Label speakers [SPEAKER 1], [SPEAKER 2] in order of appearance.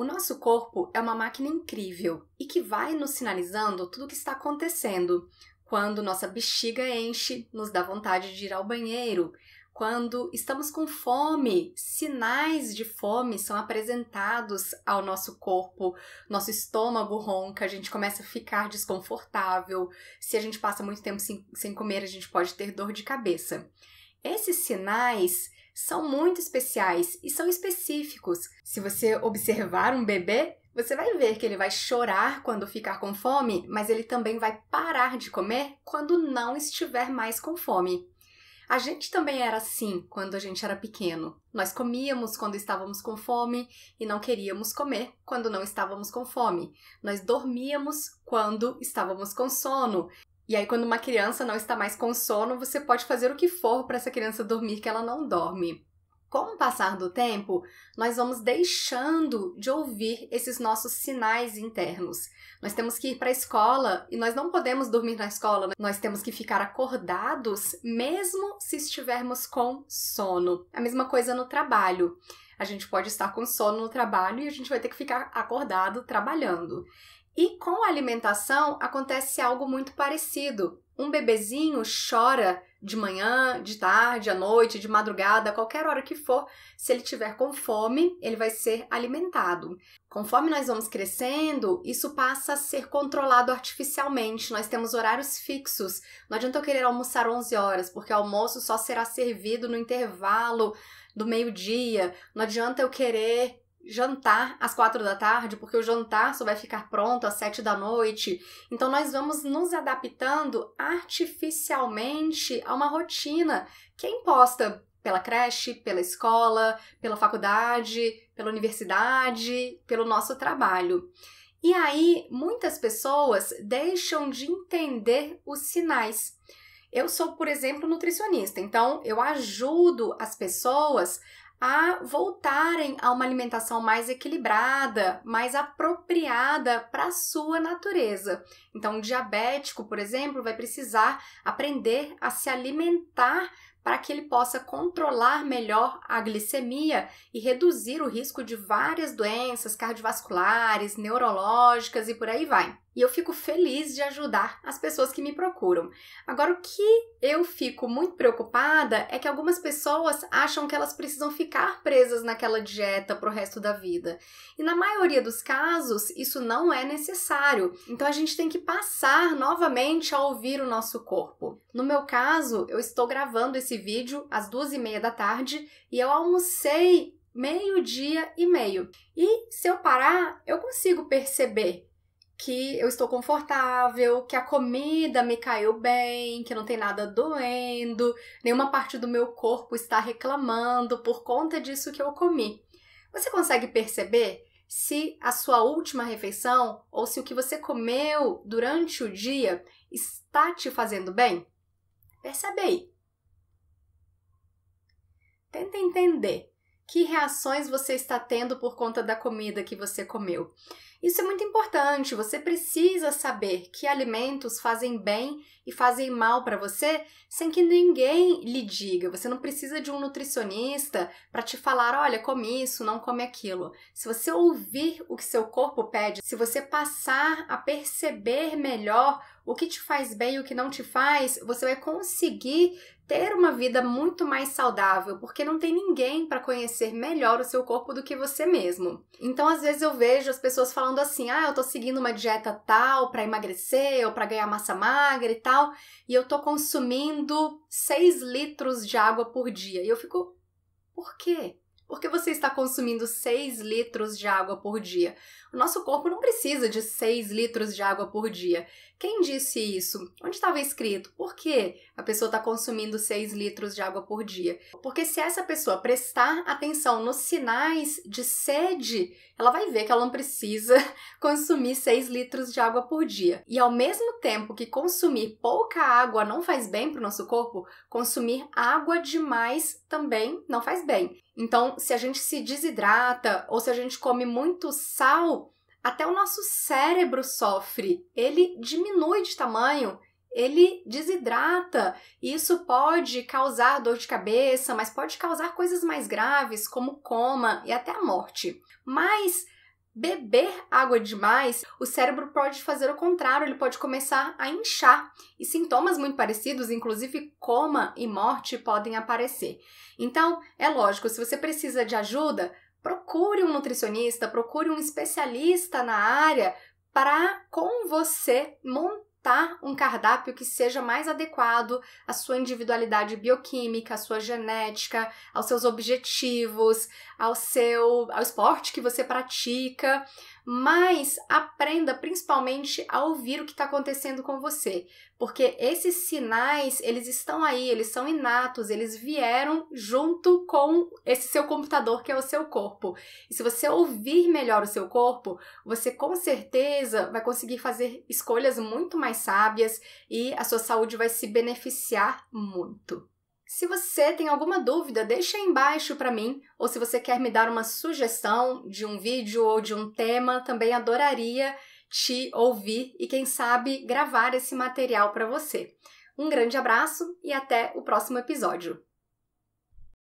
[SPEAKER 1] O nosso corpo é uma máquina incrível e que vai nos sinalizando tudo o que está acontecendo. Quando nossa bexiga enche, nos dá vontade de ir ao banheiro. Quando estamos com fome, sinais de fome são apresentados ao nosso corpo, nosso estômago ronca, a gente começa a ficar desconfortável. Se a gente passa muito tempo sem, sem comer, a gente pode ter dor de cabeça. Esses sinais são muito especiais e são específicos. Se você observar um bebê, você vai ver que ele vai chorar quando ficar com fome, mas ele também vai parar de comer quando não estiver mais com fome. A gente também era assim quando a gente era pequeno. Nós comíamos quando estávamos com fome e não queríamos comer quando não estávamos com fome. Nós dormíamos quando estávamos com sono e aí, quando uma criança não está mais com sono, você pode fazer o que for para essa criança dormir que ela não dorme. Com o passar do tempo, nós vamos deixando de ouvir esses nossos sinais internos. Nós temos que ir para a escola e nós não podemos dormir na escola, né? nós temos que ficar acordados mesmo se estivermos com sono. A mesma coisa no trabalho. A gente pode estar com sono no trabalho e a gente vai ter que ficar acordado trabalhando. E com a alimentação acontece algo muito parecido. Um bebezinho chora de manhã, de tarde, à noite, de madrugada, qualquer hora que for, se ele tiver com fome, ele vai ser alimentado. Conforme nós vamos crescendo, isso passa a ser controlado artificialmente. Nós temos horários fixos. Não adianta eu querer almoçar 11 horas, porque o almoço só será servido no intervalo do meio-dia. Não adianta eu querer jantar às quatro da tarde, porque o jantar só vai ficar pronto às sete da noite. Então nós vamos nos adaptando artificialmente a uma rotina que é imposta pela creche, pela escola, pela faculdade, pela universidade, pelo nosso trabalho. E aí muitas pessoas deixam de entender os sinais. Eu sou, por exemplo, nutricionista, então eu ajudo as pessoas a voltarem a uma alimentação mais equilibrada, mais apropriada para a sua natureza. Então, um diabético, por exemplo, vai precisar aprender a se alimentar para que ele possa controlar melhor a glicemia e reduzir o risco de várias doenças cardiovasculares, neurológicas e por aí vai. E eu fico feliz de ajudar as pessoas que me procuram. Agora, o que eu fico muito preocupada é que algumas pessoas acham que elas precisam ficar presas naquela dieta para o resto da vida. E na maioria dos casos, isso não é necessário. Então, a gente tem que passar novamente a ouvir o nosso corpo. No meu caso, eu estou gravando esse vídeo às duas e meia da tarde e eu almocei meio-dia e meio. E se eu parar, eu consigo perceber que eu estou confortável, que a comida me caiu bem, que não tem nada doendo, nenhuma parte do meu corpo está reclamando por conta disso que eu comi. Você consegue perceber se a sua última refeição ou se o que você comeu durante o dia está te fazendo bem? Percebe aí. Tenta entender que reações você está tendo por conta da comida que você comeu. Isso é muito importante, você precisa saber que alimentos fazem bem e fazem mal para você sem que ninguém lhe diga. Você não precisa de um nutricionista para te falar, olha, come isso, não come aquilo. Se você ouvir o que seu corpo pede, se você passar a perceber melhor o que te faz bem e o que não te faz, você vai conseguir ter uma vida muito mais saudável, porque não tem ninguém para conhecer melhor o seu corpo do que você mesmo. Então, às vezes eu vejo as pessoas falando falando assim: ah, eu tô seguindo uma dieta tal para emagrecer ou para ganhar massa magra e tal, e eu tô consumindo 6 litros de água por dia. E eu fico, por quê? Porque você está consumindo 6 litros de água por dia. O nosso corpo não precisa de 6 litros de água por dia. Quem disse isso? Onde estava escrito? Por que a pessoa está consumindo 6 litros de água por dia? Porque se essa pessoa prestar atenção nos sinais de sede, ela vai ver que ela não precisa consumir 6 litros de água por dia. E ao mesmo tempo que consumir pouca água não faz bem para o nosso corpo, consumir água demais também não faz bem. Então, se a gente se desidrata ou se a gente come muito sal, até o nosso cérebro sofre. Ele diminui de tamanho, ele desidrata. E isso pode causar dor de cabeça, mas pode causar coisas mais graves, como coma e até a morte. Mas beber água demais, o cérebro pode fazer o contrário, ele pode começar a inchar e sintomas muito parecidos, inclusive coma e morte, podem aparecer. Então, é lógico, se você precisa de ajuda, procure um nutricionista, procure um especialista na área para com você montar montar um cardápio que seja mais adequado à sua individualidade bioquímica, à sua genética, aos seus objetivos, ao seu ao esporte que você pratica mas aprenda principalmente a ouvir o que está acontecendo com você, porque esses sinais eles estão aí, eles são inatos, eles vieram junto com esse seu computador que é o seu corpo. E se você ouvir melhor o seu corpo, você com certeza vai conseguir fazer escolhas muito mais sábias e a sua saúde vai se beneficiar muito. Se você tem alguma dúvida, deixa aí embaixo para mim, ou se você quer me dar uma sugestão de um vídeo ou de um tema, também adoraria te ouvir e quem sabe gravar esse material para você. Um grande abraço e até o próximo episódio.